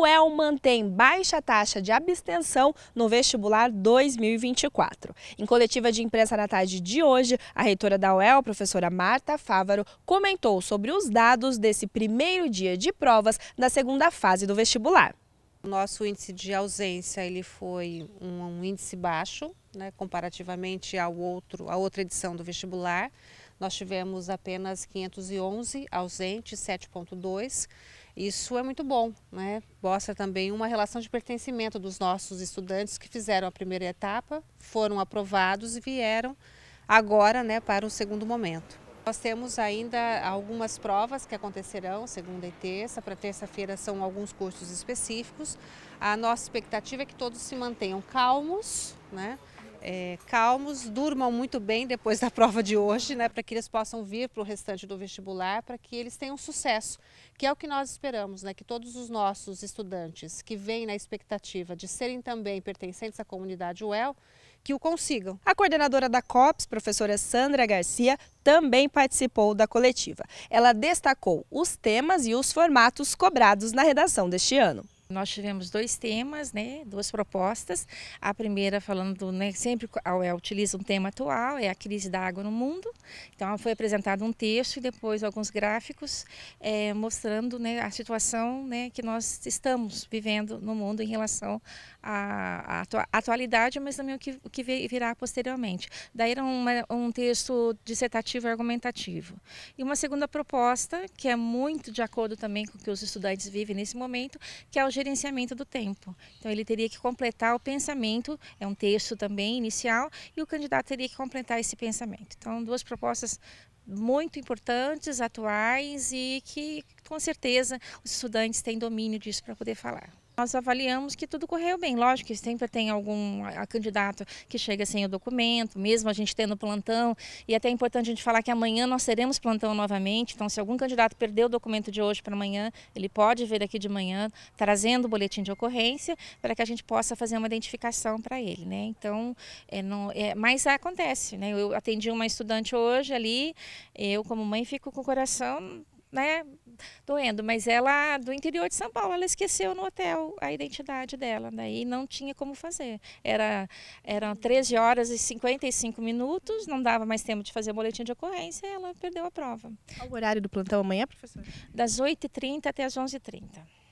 o EL mantém baixa taxa de abstenção no vestibular 2024. Em coletiva de imprensa na tarde de hoje, a reitora da UEL, professora Marta Fávaro, comentou sobre os dados desse primeiro dia de provas da segunda fase do vestibular. O nosso índice de ausência ele foi um, um índice baixo, né, comparativamente ao outro, a outra edição do vestibular. Nós tivemos apenas 511 ausentes, 7,2. Isso é muito bom, né? Mostra também uma relação de pertencimento dos nossos estudantes que fizeram a primeira etapa, foram aprovados e vieram agora né, para o segundo momento. Nós temos ainda algumas provas que acontecerão segunda e terça. Para terça-feira são alguns cursos específicos. A nossa expectativa é que todos se mantenham calmos, né? é, calmos, durmam muito bem depois da prova de hoje, né, para que eles possam vir para o restante do vestibular, para que eles tenham sucesso, que é o que nós esperamos, né, que todos os nossos estudantes que vêm na expectativa de serem também pertencentes à comunidade UEL, que o consigam. A coordenadora da COPS, professora Sandra Garcia, também participou da coletiva. Ela destacou os temas e os formatos cobrados na redação deste ano. Nós tivemos dois temas, né, duas propostas. A primeira falando, né, sempre a UEL é, utiliza um tema atual, é a crise da água no mundo. Então foi apresentado um texto e depois alguns gráficos é, mostrando né, a situação né, que nós estamos vivendo no mundo em relação à, à atualidade, mas também o que, o que virá posteriormente. Daí era uma, um texto dissertativo e argumentativo. E uma segunda proposta, que é muito de acordo também com o que os estudantes vivem nesse momento, que é o gerenciamento do tempo. Então ele teria que completar o pensamento, é um texto também inicial, e o candidato teria que completar esse pensamento. Então duas propostas muito importantes, atuais e que com certeza os estudantes têm domínio disso para poder falar. Nós avaliamos que tudo correu bem. Lógico que sempre tem algum candidato que chega sem o documento, mesmo a gente tendo plantão. E até é importante a gente falar que amanhã nós teremos plantão novamente. Então, se algum candidato perdeu o documento de hoje para amanhã, ele pode vir aqui de manhã trazendo o boletim de ocorrência para que a gente possa fazer uma identificação para ele. Né? Então, é, não, é, mas acontece. Né? Eu atendi uma estudante hoje ali, eu como mãe fico com o coração né, doendo, mas ela do interior de São Paulo, ela esqueceu no hotel a identidade dela, daí né, não tinha como fazer. Era eram 13 horas e 55 minutos, não dava mais tempo de fazer o boletim de ocorrência, e ela perdeu a prova. Qual o horário do plantão amanhã, professora? Das 8h30 até as 11h30.